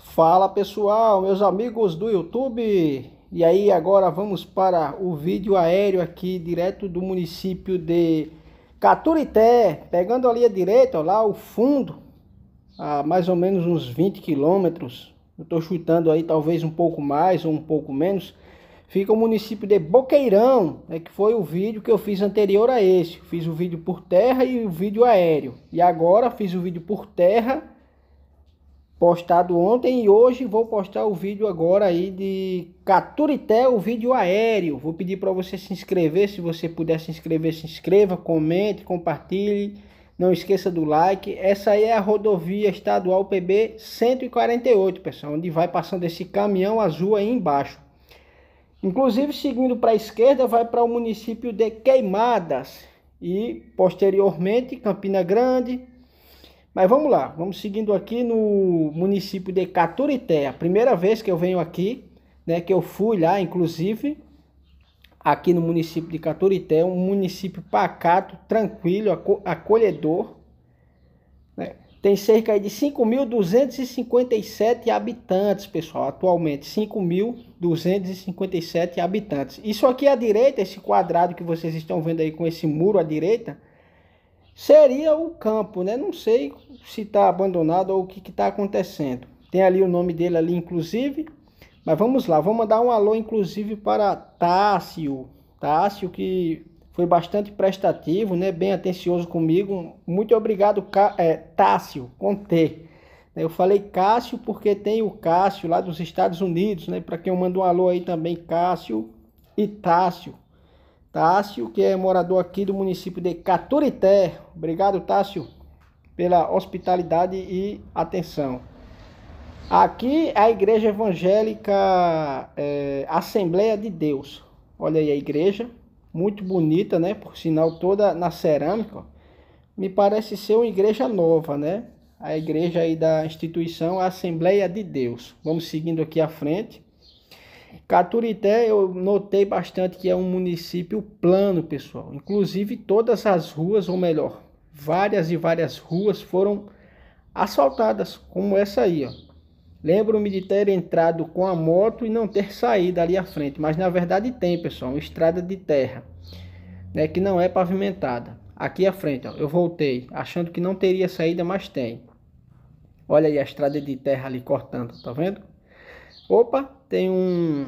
Fala pessoal, meus amigos do YouTube. E aí agora vamos para o vídeo aéreo aqui direto do município de Caturité, pegando ali à direita, ó, lá o fundo, a mais ou menos uns 20 quilômetros. Eu estou chutando aí talvez um pouco mais ou um pouco menos. Fica o município de Boqueirão, né, que foi o vídeo que eu fiz anterior a esse. Fiz o vídeo por terra e o vídeo aéreo. E agora fiz o vídeo por terra postado ontem e hoje vou postar o vídeo agora aí de Caturité, o vídeo aéreo. Vou pedir para você se inscrever, se você puder se inscrever, se inscreva, comente, compartilhe, não esqueça do like. Essa aí é a rodovia estadual PB 148, pessoal, onde vai passando esse caminhão azul aí embaixo. Inclusive, seguindo para a esquerda, vai para o município de Queimadas e posteriormente Campina Grande, mas vamos lá, vamos seguindo aqui no município de Caturité. A primeira vez que eu venho aqui, né, que eu fui lá, inclusive, aqui no município de Caturité, um município pacato, tranquilo, acolhedor. Né? Tem cerca de 5.257 habitantes, pessoal, atualmente, 5.257 habitantes. Isso aqui à direita, esse quadrado que vocês estão vendo aí com esse muro à direita, seria o campo, né? Não sei se está abandonado ou o que está acontecendo. Tem ali o nome dele ali, inclusive. Mas vamos lá, vou mandar um alô, inclusive, para Tássio. Tássio, que foi bastante prestativo, né? Bem atencioso comigo. Muito obrigado, é, Tássio, com T. Eu falei Cássio porque tem o Cássio lá dos Estados Unidos, né? Para quem eu mando um alô aí também, Cássio e Tássio. Tássio, que é morador aqui do município de Caturité. Obrigado, Tássio, pela hospitalidade e atenção. Aqui é a Igreja Evangélica é, Assembleia de Deus. Olha aí a igreja, muito bonita, né? Por sinal, toda na cerâmica. Me parece ser uma igreja nova, né? A igreja aí da instituição Assembleia de Deus. Vamos seguindo aqui à frente. Caturité eu notei bastante que é um município plano, pessoal. Inclusive todas as ruas, ou melhor, várias e várias ruas foram assaltadas, como essa aí, ó. Lembro-me de ter entrado com a moto e não ter saído ali à frente, mas na verdade tem, pessoal, uma estrada de terra, né, que não é pavimentada. Aqui à frente, ó, eu voltei, achando que não teria saída, mas tem. Olha aí a estrada de terra ali cortando, tá vendo? Opa, tem um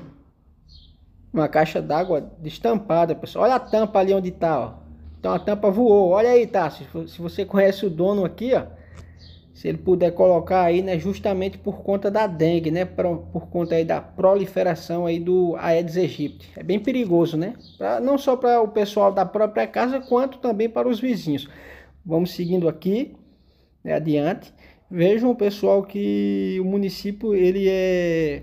uma caixa d'água destampada, pessoal. Olha a tampa ali onde tá, ó. Então a tampa voou. Olha aí, tá? Se, se você conhece o dono aqui, ó. Se ele puder colocar aí, né? Justamente por conta da dengue, né? Por, por conta aí da proliferação aí do Aedes aegypti. É bem perigoso, né? Pra, não só para o pessoal da própria casa, quanto também para os vizinhos. Vamos seguindo aqui, né? adiante. Vejam, pessoal, que o município, ele é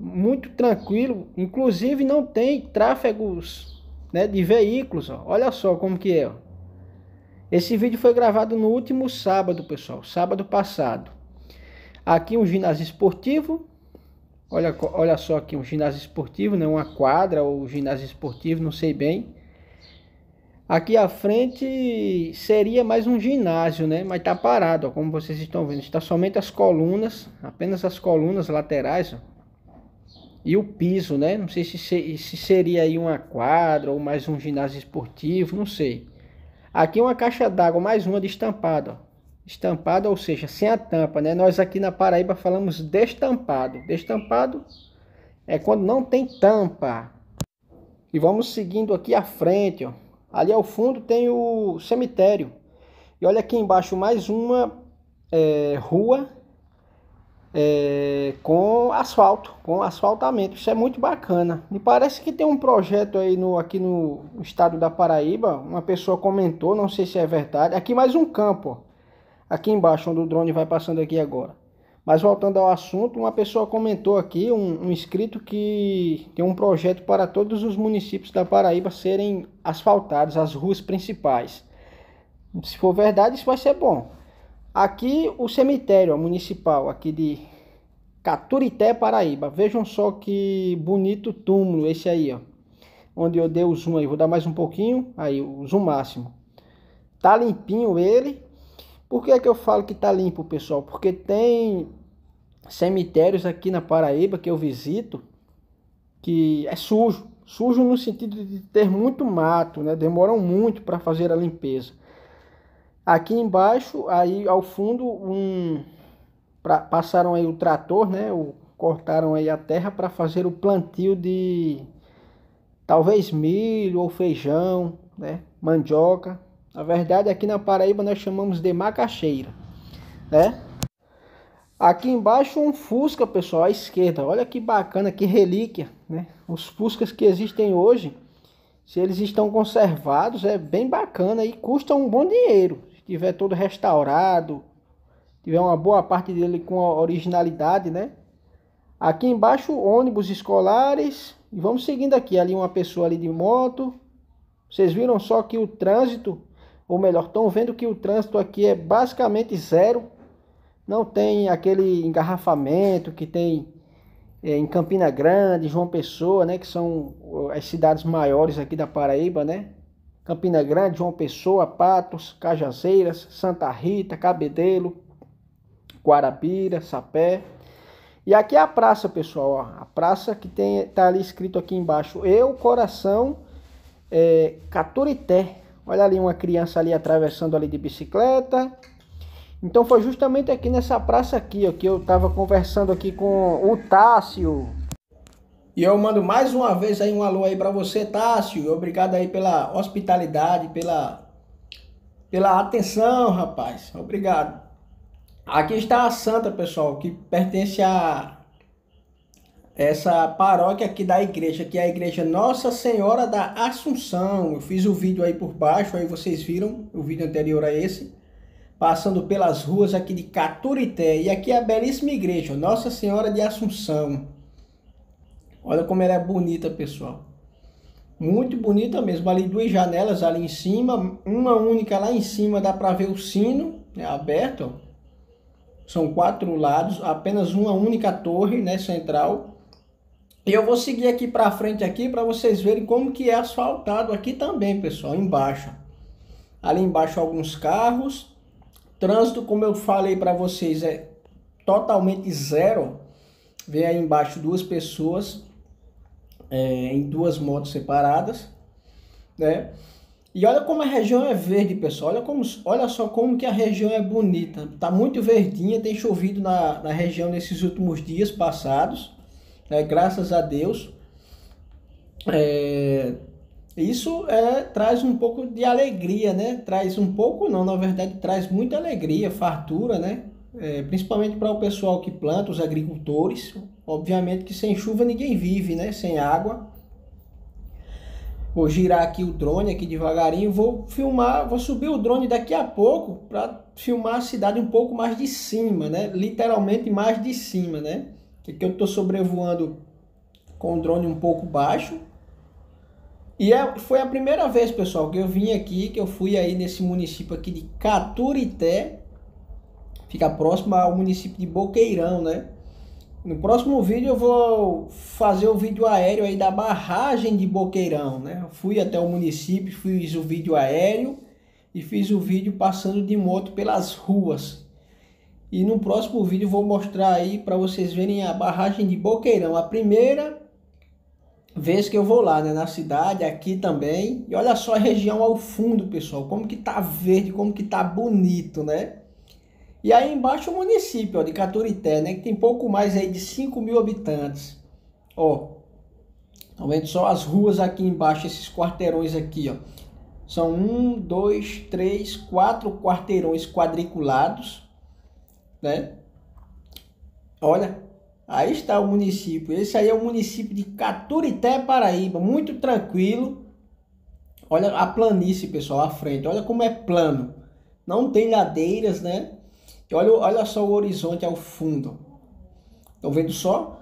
muito tranquilo, inclusive não tem tráfegos né, de veículos. Ó. Olha só como que é. Ó. Esse vídeo foi gravado no último sábado, pessoal, sábado passado. Aqui um ginásio esportivo. Olha, olha só aqui um ginásio esportivo, né? uma quadra ou ginásio esportivo, não sei bem. Aqui à frente seria mais um ginásio, né? Mas tá parado, ó, como vocês estão vendo. Está somente as colunas, apenas as colunas laterais, ó e o piso, né? Não sei se, se seria aí uma quadra ou mais um ginásio esportivo, não sei. Aqui é uma caixa d'água, mais uma de estampado, ó. Estampado, ou seja, sem a tampa, né? Nós aqui na Paraíba falamos destampado. Destampado é quando não tem tampa. E vamos seguindo aqui à frente, ó. Ali ao fundo tem o cemitério. E olha aqui embaixo mais uma é, rua é, com asfalto, com asfaltamento. Isso é muito bacana. Me parece que tem um projeto aí no, aqui no estado da Paraíba. Uma pessoa comentou, não sei se é verdade. Aqui mais um campo, ó. aqui embaixo, onde o drone vai passando aqui agora. Mas voltando ao assunto, uma pessoa comentou aqui, um, um inscrito, que tem um projeto para todos os municípios da Paraíba serem asfaltados, as ruas principais. Se for verdade, isso vai ser bom. Aqui o cemitério municipal aqui de Caturité, Paraíba. Vejam só que bonito túmulo esse aí, ó. Onde eu dei o zoom aí, vou dar mais um pouquinho, aí o zoom máximo. Tá limpinho ele. Por que é que eu falo que tá limpo, pessoal? Porque tem cemitérios aqui na Paraíba que eu visito que é sujo, sujo no sentido de ter muito mato, né? Demoram muito para fazer a limpeza. Aqui embaixo, aí ao fundo, um pra, passaram aí o trator, né? O, cortaram aí a terra para fazer o plantio de talvez milho ou feijão, né? Mandioca. Na verdade, aqui é na Paraíba nós chamamos de macaxeira, né? Aqui embaixo um Fusca, pessoal, à esquerda. Olha que bacana, que relíquia, né? Os Fuscas que existem hoje, se eles estão conservados, é bem bacana e custa um bom dinheiro tiver todo restaurado, tiver uma boa parte dele com originalidade, né? Aqui embaixo, ônibus escolares. E vamos seguindo aqui, ali uma pessoa ali de moto. Vocês viram só que o trânsito, ou melhor, estão vendo que o trânsito aqui é basicamente zero. Não tem aquele engarrafamento que tem é, em Campina Grande, João Pessoa, né? Que são eh, as cidades maiores aqui da Paraíba, né? Campina Grande, João Pessoa, Patos, Cajazeiras, Santa Rita, Cabedelo, Guarapira, Sapé. E aqui é a praça, pessoal, ó, a praça que tem tá ali escrito aqui embaixo, Eu Coração é, Caturité. Olha ali uma criança ali atravessando ali de bicicleta. Então foi justamente aqui nessa praça aqui, ó, que eu estava conversando aqui com o Tássio, e eu mando mais uma vez aí um alô aí para você, Tássio. Obrigado aí pela hospitalidade, pela pela atenção, rapaz. Obrigado. Aqui está a santa, pessoal, que pertence a essa paróquia aqui da igreja, que é a igreja Nossa Senhora da Assunção. Eu fiz o um vídeo aí por baixo, aí vocês viram o vídeo anterior a esse, passando pelas ruas aqui de Caturité. E aqui é a belíssima igreja, Nossa Senhora de Assunção. Olha como ela é bonita, pessoal. Muito bonita mesmo. Ali duas janelas ali em cima. Uma única lá em cima dá para ver o sino né, aberto. São quatro lados. Apenas uma única torre né, central. E eu vou seguir aqui para frente aqui para vocês verem como que é asfaltado aqui também, pessoal. Embaixo. Ali embaixo alguns carros. Trânsito, como eu falei para vocês, é totalmente zero. Vem aí embaixo duas pessoas é, em duas motos separadas, né? E olha como a região é verde, pessoal. Olha, como, olha só como que a região é bonita. Tá muito verdinha, tem chovido na, na região nesses últimos dias passados. Né? Graças a Deus. É, isso é, traz um pouco de alegria, né? Traz um pouco, não, na verdade, traz muita alegria, fartura, né? é, principalmente para o pessoal que planta, os agricultores. Obviamente que sem chuva ninguém vive, né? Sem água. Vou girar aqui o drone aqui devagarinho, vou filmar, vou subir o drone daqui a pouco para filmar a cidade um pouco mais de cima, né? Literalmente mais de cima, né? Que eu estou sobrevoando com o drone um pouco baixo. E é, foi a primeira vez, pessoal, que eu vim aqui, que eu fui aí nesse município aqui de Caturité, fica próximo ao município de Boqueirão, né? No próximo vídeo eu vou fazer o vídeo aéreo aí da barragem de Boqueirão, né? Fui até o município, fiz o vídeo aéreo e fiz o vídeo passando de moto pelas ruas. E no próximo vídeo vou mostrar aí para vocês verem a barragem de Boqueirão, a primeira vez que eu vou lá, né, na cidade, aqui também. E olha só a região ao fundo, pessoal, como que tá verde, como que tá bonito, né? E aí embaixo o município ó, de Caturité, né? Que tem pouco mais aí de 5 mil habitantes. Ó, estão tá vendo só as ruas aqui embaixo, esses quarteirões aqui, ó. São um, dois, três, quatro quarteirões quadriculados, né? Olha, aí está o município. Esse aí é o município de Caturité, Paraíba. Muito tranquilo. Olha a planície, pessoal, à frente. Olha como é plano. Não tem ladeiras, né? E olha, olha só o horizonte ao fundo. Estão vendo só?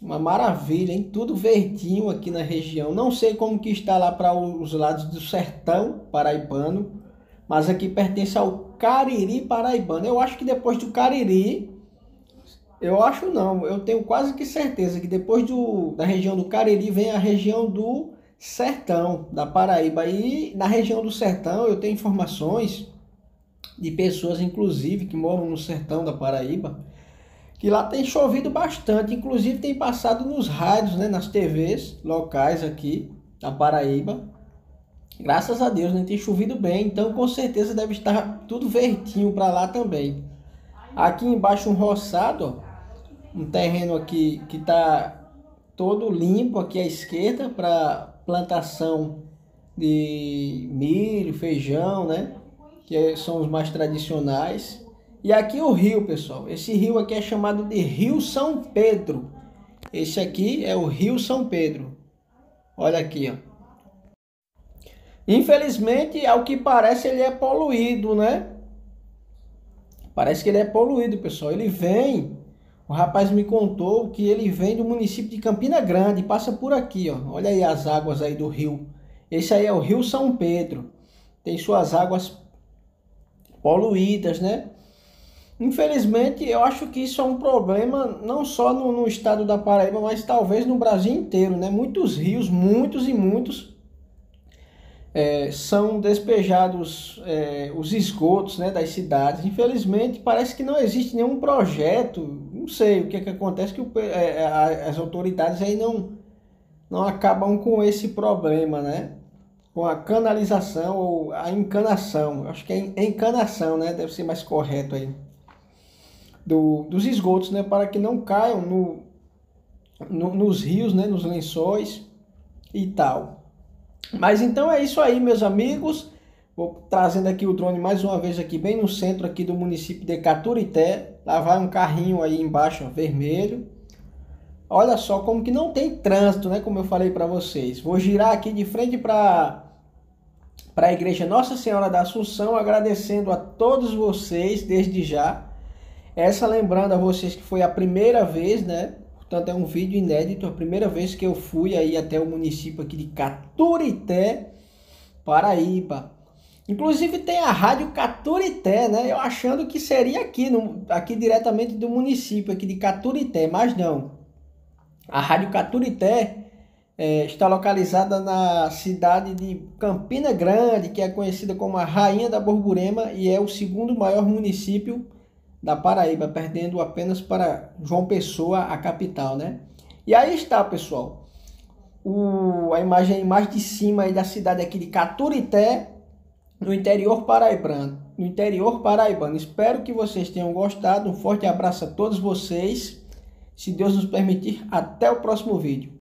Uma maravilha, hein? Tudo verdinho aqui na região. Não sei como que está lá para os lados do sertão paraibano, mas aqui pertence ao Cariri paraibano. Eu acho que depois do Cariri, eu acho não, eu tenho quase que certeza que depois do, da região do Cariri vem a região do Sertão, da Paraíba. E na região do Sertão eu tenho informações de pessoas, inclusive, que moram no sertão da Paraíba, que lá tem chovido bastante, inclusive tem passado nos rádios, né, nas TVs locais aqui da Paraíba. Graças a Deus, né, tem chovido bem, então com certeza deve estar tudo vertinho para lá também. Aqui embaixo um roçado, um terreno aqui que está todo limpo aqui à esquerda para plantação de milho, feijão, né? que é, são os mais tradicionais. E aqui o rio, pessoal. Esse rio aqui é chamado de Rio São Pedro. Esse aqui é o Rio São Pedro. Olha aqui, ó. Infelizmente, ao que parece, ele é poluído, né? Parece que ele é poluído, pessoal. Ele vem, o rapaz me contou que ele vem do município de Campina Grande, passa por aqui, ó. Olha aí as águas aí do rio. Esse aí é o Rio São Pedro. Tem suas águas poluídas, né? Infelizmente, eu acho que isso é um problema não só no, no, estado da Paraíba, mas talvez no Brasil inteiro, né? Muitos rios, muitos e muitos, é, são despejados é, os esgotos né, das cidades. Infelizmente, parece que não existe nenhum projeto, não sei o que, é que acontece, que o, é, as autoridades aí não, não acabam com esse problema, né? com a canalização ou a encanação, acho que é encanação, né? Deve ser mais correto aí. Do, dos esgotos, né? Para que não caiam no, no, nos rios, né? Nos lençóis e tal. Mas então é isso aí, meus amigos. Vou trazendo aqui o drone mais uma vez aqui bem no centro aqui do município de Caturité. Lá vai um carrinho aí embaixo, ó, vermelho Olha só como que não tem trânsito, né? Como eu falei para vocês. Vou girar aqui de frente para para a igreja Nossa Senhora da Assunção, agradecendo a todos vocês desde já. Essa lembrando a vocês que foi a primeira vez, né? Portanto, é um vídeo inédito, a primeira vez que eu fui aí até o município aqui de Caturité, Paraíba. Inclusive tem a Rádio Caturité, né? Eu achando que seria aqui, no, aqui diretamente do município aqui de Caturité, mas não. A Rádio Caturité é, está localizada na cidade de Campina Grande, que é conhecida como a Rainha da Borborema e é o segundo maior município da Paraíba, perdendo apenas para João Pessoa, a capital, né? E aí está, pessoal. O, a imagem mais de cima aí da cidade aqui de Caturité, no interior paraibano. No interior paraibano. Espero que vocês tenham gostado. Um forte abraço a todos vocês se Deus nos permitir, até o próximo vídeo.